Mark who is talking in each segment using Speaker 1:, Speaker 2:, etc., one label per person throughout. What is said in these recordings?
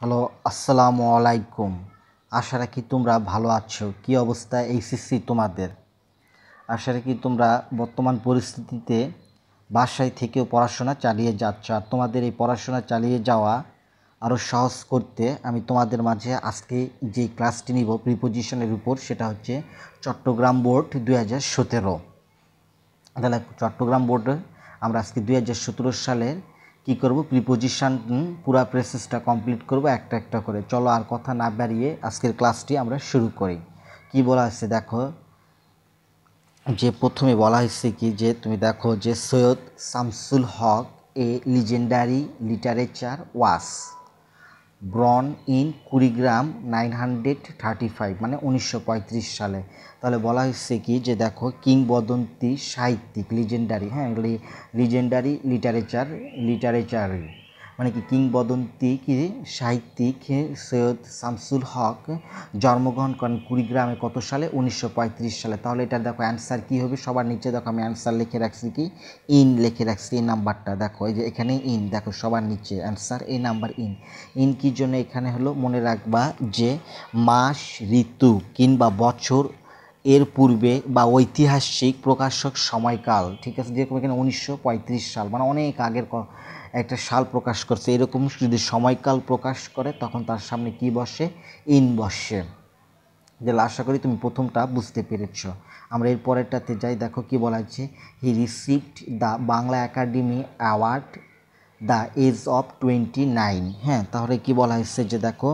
Speaker 1: hello আসসালামু আলাইকুম আশা রাখি তোমরা ভালো আছো কি অবস্থা এইচএসসি তোমাদের আশা রাখি তোমরা বর্তমান পরিস্থিতিতে বাসায় থেকেও পড়াশোনা চালিয়ে যাচ্ছ আর তোমাদের এই পড়াশোনা চালিয়ে যাওয়া আরও সহজ করতে আমি তোমাদের মাঝে আজকে যে ক্লাসটি নিব প্রিপোজিশনের উপর সেটা হচ্ছে চট্টগ্রাম বোর্ড দু হাজার সতেরো তাহলে চট্টগ্রাম বোর্ড আমরা আজকে দুই হাজার সতেরো সালের কি করব প্রিপোজিশান পুরো প্রসেসটা কমপ্লিট করব একটা একটা করে চলো আর কথা না বাড়িয়ে আজকের ক্লাসটি আমরা শুরু করি কি বলা হয়েছে দেখো যে প্রথমে বলা হয়েছে কি যে তুমি দেখো যে Syed Shamsul Haq a legendary literature was born in Kurigram nine hundred thirty five মানে উনিশশো সালে তাহলে বলা হচ্ছে কি যে দেখো কিংবদন্তি সাহিত্যিক লিজেন্ডারি হ্যাঁ লিজেন্ডারি লিটারেচার লিটারেচারি মানে কি কিংবদন্তি কি সাহিত্যিক সৈয়দ শামসুল হক জন্মগ্রহণ করেন কুড়িগ্রামে কত সালে উনিশশো সালে তাহলে এটা দেখো অ্যান্সার কী হবে সবার নিচে দেখো আমি অ্যান্সার লিখে রাখছি কি ইন লিখে রাখছি এই নাম্বারটা দেখো এই যে এখানে ইন দেখো সবার নিচে অ্যান্সার এই নাম্বার ইন ইন কি জন্য এখানে হলো মনে রাখবা যে মাস ঋতু কিংবা বছর এর পূর্বে বা ঐতিহাসিক প্রকাশক সময়কাল ঠিক আছে যেরকম এখানে উনিশশো সাল মানে অনেক আগের একটা সাল প্রকাশ করছে এরকম যদি সময়কাল প্রকাশ করে তখন তার সামনে কি বসে ইন বসে যে আশা করি তুমি প্রথমটা বুঝতে পেরেছ আমরা এর পরেরটাতে যাই দেখো কি বলা হচ্ছে he received the Bangla academy award the age of twenty nine হ্যাঁ তাহলে কি বলা হয়েছে যে দেখো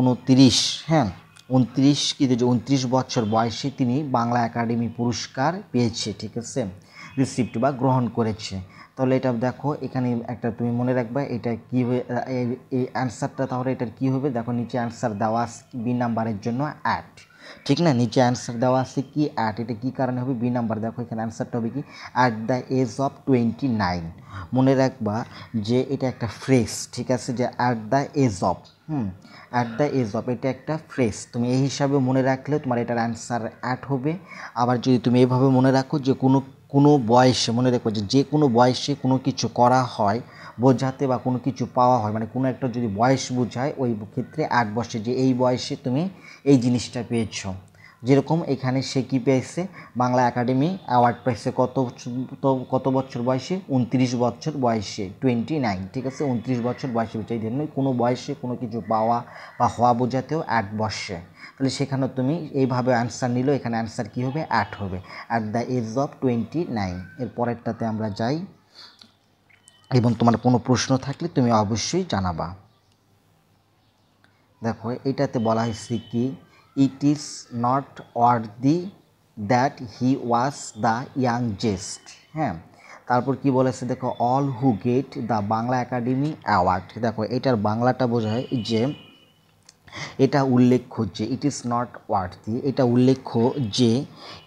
Speaker 1: উনত্রিশ হ্যাঁ উনত্রিশ কি যে উনত্রিশ বছর বয়সে তিনি বাংলা একাডেমি পুরস্কার পেয়েছে ঠিক আছে রিসিভড বা গ্রহণ করেছে তাহলে এটা দেখো এখানে একটা তুমি মনে রাখবা এটা কী এই অ্যান্সারটা তাহলে এটার কী হবে দেখো নিচে অ্যান্সার দেওয়া বি নাম্বারের জন্য অ্যাট ঠিক না নিচে অ্যান্সার দেওয়া আছে কি অ্যাট এটা কী কারণে হবে বি নাম্বার দেখো এখানে অ্যান্সারটা হবে কি at the age of twenty nine মনে রাখবা যে এটা একটা ফ্রেশ ঠিক আছে যে at the age of hmm at the age of এটা একটা ফ্রেশ তুমি এই হিসাবে মনে রাখলে তোমার এটার অ্যান্সার অ্যাট হবে আবার যদি তুমি এভাবে মনে রাখো যে কোনো কোনো বয়সে মনে রেখো যে যে কোনো বয়সে কোনো কিছু করা হয় বোঝাতে বা কোনো কিছু পাওয়া হয় মানে কোনো একটা যদি বয়স বোঝায় ওই ক্ষেত্রে এক বসে যে এই বয়সে তুমি এই জিনিসটা পেয়েছো যেরকম এখানে সে কি পেয়েছে বাংলা একাডেমি অ্যাওয়ার্ড পেয়েছে কত কত বছর বয়সে উনত্রিশ বছর বয়সে টোয়েন্টি নাইন ঠিক আছে উনত্রিশ বছর বয়সে বিচার জন্য কোনো বয়সে কোনো কিছু পাওয়া বা হওয়া বোঝাতেও এক বর্ষে তাহলে সেখানে তুমি এইভাবে অ্যান্সার নিলেও এখানে অ্যান্সার কী হবে অ্যাট হবে at the age of twenty nine এর পরেরটাতে আমরা যাই এবং তোমার কোনো প্রশ্ন থাকলে তুমি অবশ্যই জানাবা দেখো এটাতে বলা হয়েছে কি it is not worthy that he was the youngest হ্যাঁ তারপর কি বলেছে দেখো all who get the Bangla academy award দেখো এটার বাংলাটা বোঝায় যে এটা উল্লেখ্য যে ইট ইজ নট ওয়ার্থি এটা উল্লেখ্য যে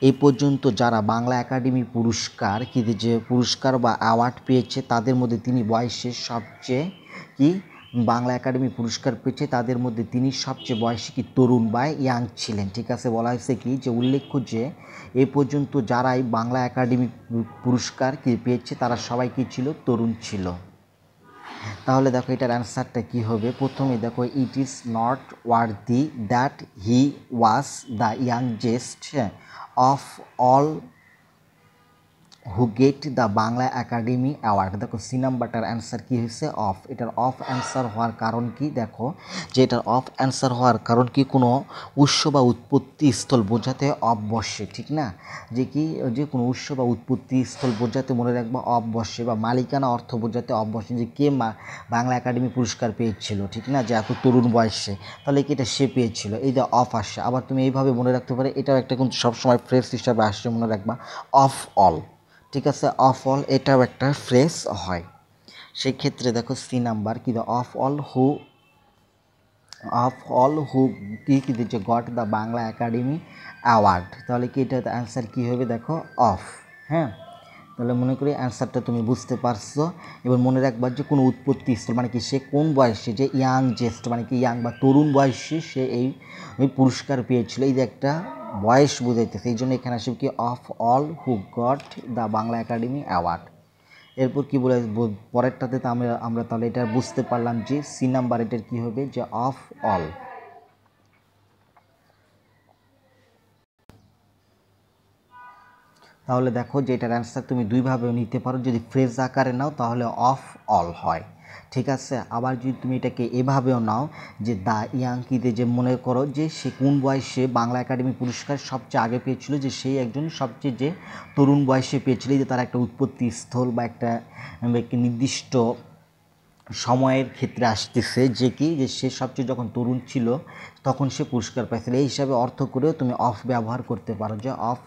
Speaker 1: এ পর্যন্ত যারা বাংলা একাডেমি পুরস্কার কি যে পুরস্কার বা অ্যাওয়ার্ড পেয়েছে তাদের মধ্যে তিনি বয়সের সবচেয়ে কি বাংলা একাডেমি পুরস্কার পেয়েছে তাদের মধ্যে তিনি সবচেয়ে বয়সী কি তরুণ বা ইয়াং ছিলেন ঠিক আছে বলা হয়েছে কি যে উল্লেখ্য যে এ পর্যন্ত যারাই বাংলা একাডেমি পুরস্কার কি পেয়েছে তারা সবাই কি ছিল তরুণ ছিল তাহলে দেখো এটার অ্যান্সারটা কি হবে প্রথমে দেখো it is not war the that he was the youngest of all who get the Bangla academy award দেখো সি নাম্বারটার অ্যান্সার কী হয়েছে অফ এটার অফ অ্যান্সার হওয়ার কারণ কি দেখো যে এটার অফ অ্যান্সার হওয়ার কারণ কি কোনো উৎস বা উৎপত্তি স্থল বোঝাতে অফ বসে ঠিক না যে কি যে কোনো উৎস বা উৎপত্তি স্থল বোঝাতে মনে রাখবো অফ বসে বা মালিকানা অর্থ বোঝাতে অফ বসে যে কে মা বাংলা একাডেমি পুরস্কার পেয়েছিল ঠিক না যে এত তরুণ বয়সে তাহলে কি এটা সে পেয়েছিল এই যে অফ আসে আবার তুমি এইভাবে মনে রাখতে পারে এটাও একটা কিন্তু সবসময় ফ্রেশ হিসাবে আসছে মনে রাখবা অফ অল ঠিক আছে অফ অল এটাও একটা ফ্রেস হয় সেক্ষেত্রে দেখো সি নাম্বার কিন্তু of all who of all who কী কী দিচ্ছে got the Bangla academy award তাহলে কি এটা অ্যান্সার কী হবে দেখো অফ হ্যাঁ তাহলে মনে করি অ্যান্সারটা তুমি বুঝতে পারছো এবার মনে রাখবার যে কোনো উৎপত্তি স্থল মানে কি সে কোন বয়সে যে ইয়াং জেস্ট মানে কি ইয়াং বা তরুণ বয়সে সে এই পুরস্কার পেয়েছিল এই যে একটা বয়স বুঝাইতেছে এই জন্য এখানে আসবে কি of all who got the Bangla academy award এরপর কি বলে পরেরটাতে তো আমরা আমরা তাহলে এটা বুঝতে পারলাম যে সি নাম্বার এটার কী হবে যে অফ অল তাহলে দেখো যে এটার অ্যান্সার তুমি দুইভাবেও নিতে পারো যদি ফ্রেজ আকারে নাও তাহলে অফ অল হয় ঠিক আছে আবার যদি তুমি এটাকে এভাবেও নাও যে দা ইয়াঙ্কিতে যে মনে করো যে সে কোন বয়সে বাংলা একাডেমি পুরস্কার সবচেয়ে আগে পেয়েছিল যে সেই একজন সবচেয়ে যে তরুণ বয়সে পেয়েছিল যে তার একটা উৎপত্তি স্থল বা একটা নির্দিষ্ট সময়ের ক্ষেত্রে আসতেছে যে কি যে সে সবচেয়ে যখন তরুণ ছিল তখন সে পুরস্কার পাইছিল এই হিসাবে অর্থ করেও তুমি অফ ব্যবহার করতে পারো যে of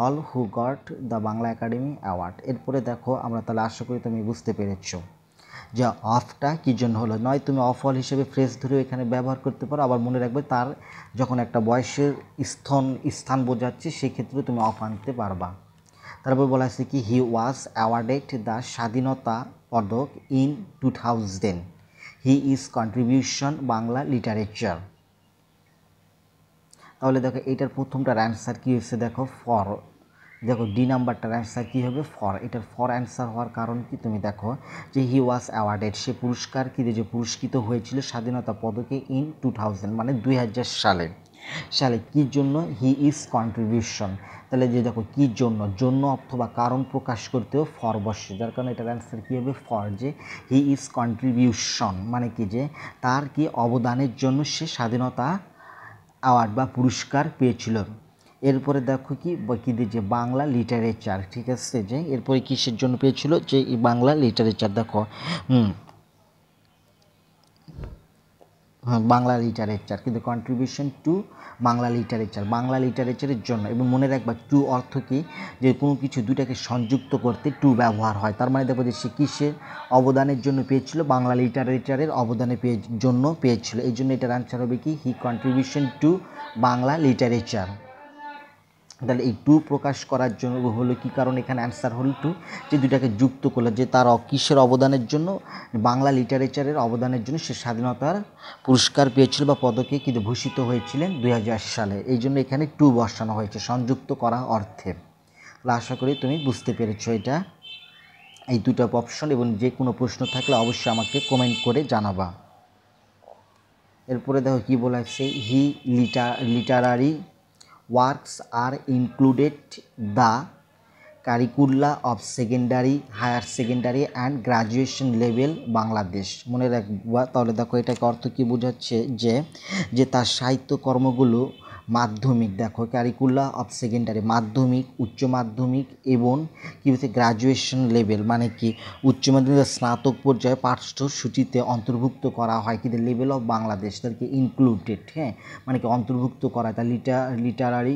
Speaker 1: all who got the Bangla academy award এরপরে দেখো আমরা তাহলে আশা করি তুমি বুঝতে পেরেছো যে অফটা কী জন্য হলো নয় তুমি অফ অল হিসেবে ফ্রেশ ধরে এখানে ব্যবহার করতে পারো আবার মনে রাখবে তার যখন একটা বয়সের স্থান স্থান বোঝাচ্ছে সেক্ষেত্রে তুমি অফ আনতে পারবা তারপর বলা হয়েছে কি হি was awarded the Swadhinata Padak in two thousand he is contribution Bangla literature তাহলে দেখো এটার প্রথমটার অ্যান্সার কী হয়েছে দেখো ফর দেখো ডি নাম্বারটার অ্যান্সার কী হবে ফর এটার ফর অ্যান্সার হওয়ার কারণ কি তুমি দেখো যে হি ওয়াজ অ্যাওয়ার্ডেড সে পুরস্কার কি যে পুরস্কৃত হয়েছিল স্বাধীনতা পদকে ইন টু থাউজেন্ড মানে দুই সালে সালে কী জন্য হি ইজ কন্ট্রিবিউশন তাহলে যে দেখো কী জন্য জন্য অথবা কারণ প্রকাশ করতেও ফর বসে যার কারণে এটার অ্যান্সার কী হবে ফর যে হি ইজ কন্ট্রিবিউশন মানে কি যে তার কি অবদানের জন্য সে স্বাধীনতা অ্যাওয়ার্ড বা পুরস্কার পেয়েছিল এরপরে দেখো কি বাকিদের যে বাংলা লিটারেচার ঠিক আছে যে এরপরে কিসের জন্য পেয়েছিল যে বাংলা লিটারেচার দেখো হ্যাঁ, বাংলা লিটারেচার কিন্তু contribution to Bangla literature Bangla লিটারেচারের জন্য এবং মনে রাখবা টু অর্থ কী যে কোনো কিছু দুটাকে সংযুক্ত করতে টু ব্যবহার হয় তার মানে দেখো যে সে কিসের অবদানের জন্য পেয়েছিল বাংলা লিটারেচারের অবদানের পেয়ে জন্য পেয়েছিল এই জন্য এটার আনসার হবে কি he contribution to Bangla literature তাহলে এই টু প্রকাশ করার জন্য হলো কি কারণ এখানে অ্যান্সার হল টু যে দুইটাকে যুক্ত করলো যে তার কিসের অবদানের জন্য বাংলা লিটারেচারের অবদানের জন্য সে স্বাধীনতার পুরস্কার পেয়েছিল বা পদকে কিন্তু ভূষিত হয়েছিলেন দুই সালে এই জন্য এখানে টু বসানো হয়েছে সংযুক্ত করা অর্থে তাহলে আশা করি তুমি বুঝতে পেরেছো এটা এই দুটো অপশন এবং যে কোনো প্রশ্ন থাকলে অবশ্যই আমাকে কমেন্ট করে জানাবা এরপরে দেখো কি বলা হচ্ছে he liter literary works are included the curricula of secondary higher secondary and graduation level Bangladesh মনে রাখবা তাহলে দেখো এটাকে অর্থ কী বোঝাচ্ছে যে যে তার সাহিত্যকর্মগুলো মাধ্যমিক দেখো ক্যারিকুলা অফ সেকেন্ডারি মাধ্যমিক উচ্চ মাধ্যমিক এবং কী বলছে গ্রাজুয়েশন লেভেল মানে কি উচ্চ মাধ্যমিক স্নাতক পর্যায়ে পাঠ্যসূচিতে অন্তর্ভুক্ত করা হয় কিন্তু লেভেল অফ বাংলাদেশ তাদেরকে ইনক্লুডেড হ্যাঁ মানে কি অন্তর্ভুক্ত করা তার লিটার লিটারারি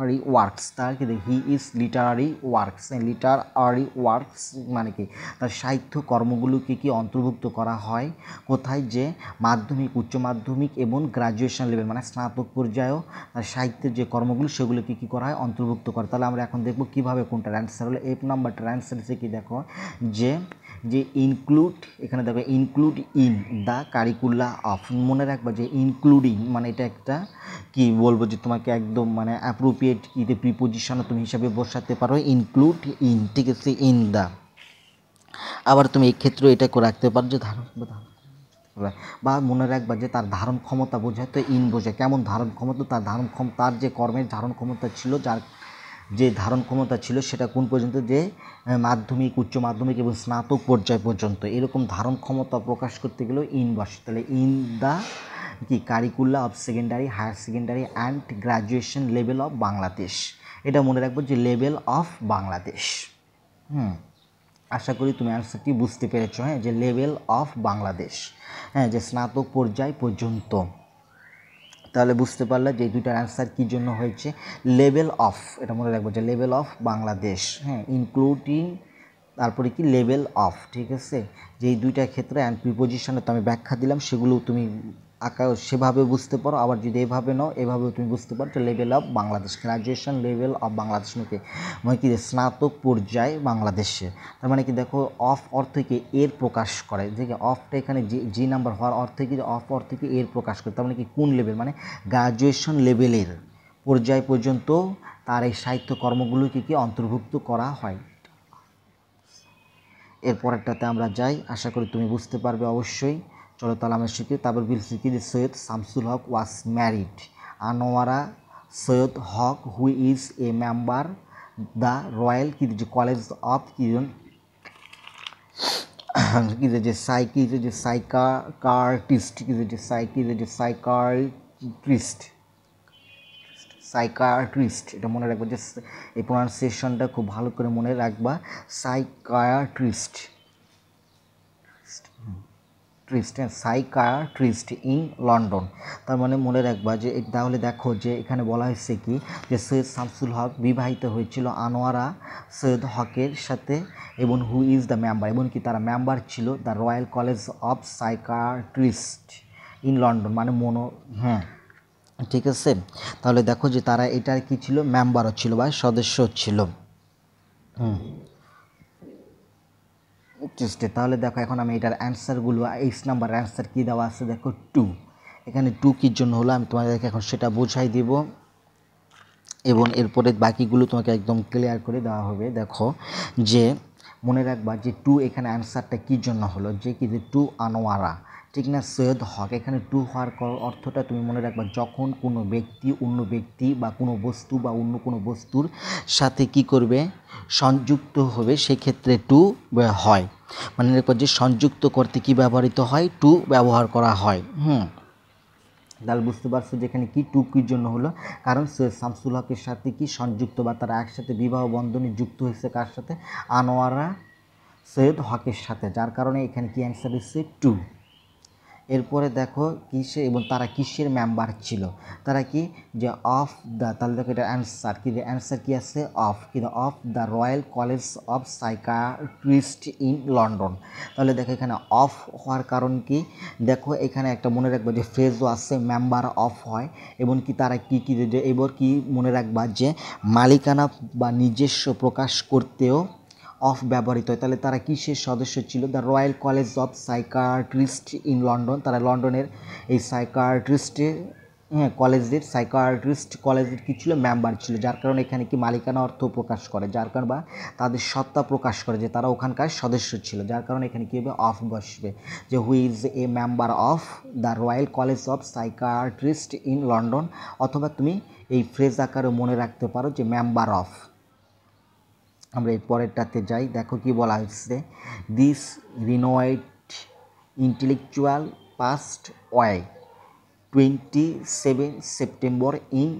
Speaker 1: আরি ওয়ার্কস তার কি he is literary works literary works মানে কি তার সাহিত্য কর্মগুলোকে কি অন্তর্ভুক্ত করা হয় কোথায় যে মাধ্যমিক উচ্চ মাধ্যমিক এবং গ্রাজুয়েশন লেভেল মানে স্নাতক পর্যায়েও তার সাহিত্যের যে কর্মগুলো সেগুলোকে কী করা হয় অন্তর্ভুক্ত করে তাহলে আমরা এখন দেখব কিভাবে কোনটা অ্যান্সার হলো এক নাম্বারটার অ্যান্সার হচ্ছে কি দেখো যে যে ইনক্লুড এখানে দেখো include in the curricula of মনে রাখবা যে ইনক্লুডিং মানে এটা একটা কি বলবো যে তোমাকে একদম মানে অ্যাপ্রুভ অ্যাপ্রোপ্রিয়েট ইতে প্রিপোজিশনও তুমি হিসাবে বসাতে পারো ইনক্লুড ইন ঠিক আছে ইন দ্য আবার তুমি এক্ষেত্রে এটা রাখতে পারো যে ধারণ বা মনে রাখবা যে তার ধারণ ক্ষমতা বোঝায় তো ইন বোঝায় কেমন ধারণ ক্ষমতা তার ধারণ ক্ষমতা তার যে কর্মের ধারণ ক্ষমতা ছিল যার যে ধারণ ক্ষমতা ছিল সেটা কোন পর্যন্ত যে মাধ্যমিক উচ্চ মাধ্যমিক এবং স্নাতক পর্যায় পর্যন্ত এরকম ধারণ ক্ষমতা প্রকাশ করতে গেলেও ইন বসে তাহলে ইন দ্য কি curricula of secondary higher secondary and graduation level of Bangladesh এটা মনে রাখবো যে লেভেল অফ বাংলাদেশ হুম আশা করি তুমি অ্যান্সারটি বুঝতে পেরেছো হ্যাঁ যে লেভেল অফ বাংলাদেশ হ্যাঁ যে স্নাতক পর্যায় পর্যন্ত তাহলে বুঝতে পারলে যে দুইটার অ্যান্সার কী জন্য হয়েছে লেভেল অফ এটা মনে রাখবো যে লেভেল অফ বাংলাদেশ হ্যাঁ ইনক্লুডিং তারপরে কি লেভেল অফ ঠিক আছে যে এই দুইটা ক্ষেত্রে অ্যান্ড প্রিপোজিশনে তো আমি ব্যাখ্যা দিলাম সেগুলো তুমি আঁকা সেভাবে বুঝতে পারো আবার যদি এভাবে নাও এভাবে তুমি বুঝতে পারো level of Bangladesh graduation level of Bangladesh মুখে মানে কি স্নাতক পর্যায়ে বাংলাদেশে তার মানে কি দেখো অফ অর্থকে এর প্রকাশ করে যে অফটা এখানে জি নাম্বার হওয়ার অর্থে কি অফ অর্থকে এর প্রকাশ করে তার মানে কি কোন লেভেল মানে গ্রাজুয়েশন লেভেলের পর্যায় পর্যন্ত তার এই সাহিত্যকর্মগুলোকে কি অন্তর্ভুক্ত করা হয় এরপরেরটাতে আমরা যাই আশা করি তুমি বুঝতে পারবে অবশ্যই চলতালামা স্মৃতি তারপর বিল যে Syed Shamsul Haq was married Anwara Syed Haq who is a member the royal কি কলেজ অফ কিজন কি যে সাইকি যে সাইকার্টিস্ট কি যে সাইকি যে সাইকার্টিস্ট সাইকার্টিস্ট এটা মনে রাখবো যে এই প্রোনাউন্সিয়েশনটা খুব ভালো করে মনে রাখবা সাইকায়াট্রিস্ট ট্রিস্টে সাইকাট্রিস্ট ইন লন্ডন তার মানে মনে রাখবা যে তাহলে দেখো যে এখানে বলা হয়েছে কি যে সৈয়দ শামসুল হক বিবাহিত হয়েছিল আনোয়ারা সৈয়দ হকের সাথে এবং হু ইজ দ্য মেম্বার এবং কি তারা মেম্বার ছিল the royal college of psychiatrist in London মানে মনো হ্যাঁ ঠিক আছে তাহলে দেখো যে তারা এটার কি ছিল মেম্বারও ছিল বা সদস্য ছিল হুম টেস্টে তাহলে দেখো এখন আমি এটার অ্যান্সারগুলো এইস নাম্বার অ্যান্সার কী দেওয়া আছে দেখো টু এখানে টু কির জন্য হলো আমি তোমাদেরকে এখন সেটা বোঝাই দিব এবং এরপরে বাকিগুলো তোমাকে একদম ক্লিয়ার করে দেওয়া হবে দেখো যে মনে রাখবা যে টু এখানে অ্যান্সারটা কী জন্য হলো যে কি যে টু আনোয়ারা ঠিক না সৈয়দ হক এখানে টু হওয়ার অর্থটা তুমি মনে রাখবা যখন কোনো ব্যক্তি অন্য ব্যক্তি বা কোনো বস্তু বা অন্য কোনো বস্তুর সাথে কি করবে সংযুক্ত হবে সেক্ষেত্রে টু হয় মানে রাখবা যে সংযুক্ত করতে কি ব্যবহৃত হয় টু ব্যবহার করা হয় হুম তাহলে বুঝতে পারছো যেখানে কি টুকির জন্য হলো কারণ সৈয়দ শামসুল হকের সাথে কি সংযুক্ত বা তারা একসাথে বিবাহ বন্ধনে যুক্ত হয়েছে কার সাথে আনোয়ারা সৈয়দ হকের সাথে যার কারণে এখানে কি অ্যান্সার হচ্ছে টু এরপরে দেখো কিসে এবং তারা কিসের মেম্বার ছিল তারা কি যে অফ দ্য তাহলে দেখো এটা অ্যান্সার কি অ্যান্সার কী আছে অফ কিন্তু of the royal college of psychiatrist in London তাহলে দেখো এখানে অফ হওয়ার কারণ কি দেখো এখানে একটা মনে রাখবে যে ফ্রেজও আছে মেম্বার অফ হয় এবং কি তারা কি কী এবার কি মনে রাখবা যে মালিকানা বা নিজস্ব প্রকাশ করতেও অফ ব্যবহৃত হয় তাহলে তারা কিসের সদস্য ছিল the royal college of psychiatrist in London তারা লন্ডনের এই সাইকার্ট্রিস্টের হ্যাঁ কলেজের সাইকার্ট্রিস্ট কলেজের কি ছিল মেম্বার ছিল যার কারণে এখানে কি মালিকানা অর্থ প্রকাশ করে যার কারণ বা তাদের সত্তা প্রকাশ করে যে তারা ওখানকার সদস্য ছিল যার কারণে এখানে কী হবে অফ বসবে যে who is a member of the royal college of psychiatrist in London অথবা তুমি এই ফ্রেজ আকারে মনে রাখতে পারো যে মেম্বার অফ আমরা এর পরেরটাতে যাই দেখো কি বলা হয়েছে this renowned intellectual passed away twenty seven September in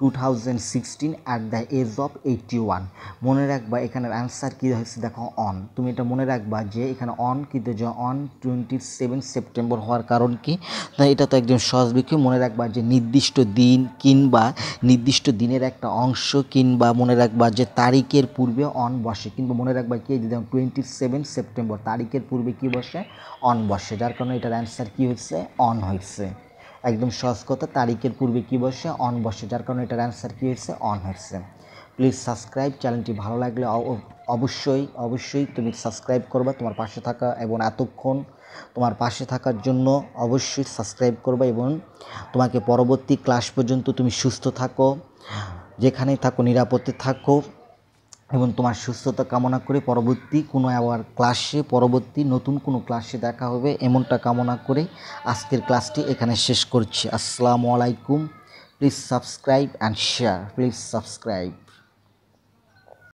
Speaker 1: two thousand sixteen at the age of eighty one মনে রাখবা এখানের অ্যান্সার কী হয়েছে দেখো অন তুমি এটা মনে রাখবা যে এখানে অন কিন্তু যে অন টোয়েন্টি সেভেন সেপ্টেম্বর হওয়ার কারণ কি এটা তো একজন সহজবিক্ষি মনে রাখবা যে নির্দিষ্ট দিন কিংবা নির্দিষ্ট দিনের একটা অংশ কিংবা মনে রাখবা যে তারিখের পূর্বে অন বসে কিংবা মনে রাখবা কি যদি টোয়েন্টি সেভেন সেপ্টেম্বর তারিখের পূর্বে কি বসে অন বসে যার কারণে এটার অ্যান্সার কী হয়েছে অন হয়েছে একদম সহজ কথা তারিখের পূর্বে কী বসে অন বসে যার কারণে এটার অ্যান্সার কী হয়েছে অন হচ্ছে প্লিজ সাবস্ক্রাইব চ্যানেলটি ভালো লাগলে অবশ্যই অবশ্যই তুমি সাবস্ক্রাইব করবা তোমার পাশে থাকা এবং এতক্ষণ তোমার পাশে থাকার জন্য অবশ্যই সাবস্ক্রাইব করবা এবং তোমাকে পরবর্তী ক্লাস পর্যন্ত তুমি সুস্থ থাকো যেখানেই থাকো নিরাপদে থাকো এবং তোমার সুস্থতা কামনা করে পরবর্তী কোনো আবার ক্লাসে পরবর্তী নতুন কোনো ক্লাসে দেখা হবে এমনটা কামনা করে আজকের ক্লাসটি এখানে শেষ করছি আসসালামু আলাইকুম please subscribe and share please subscribe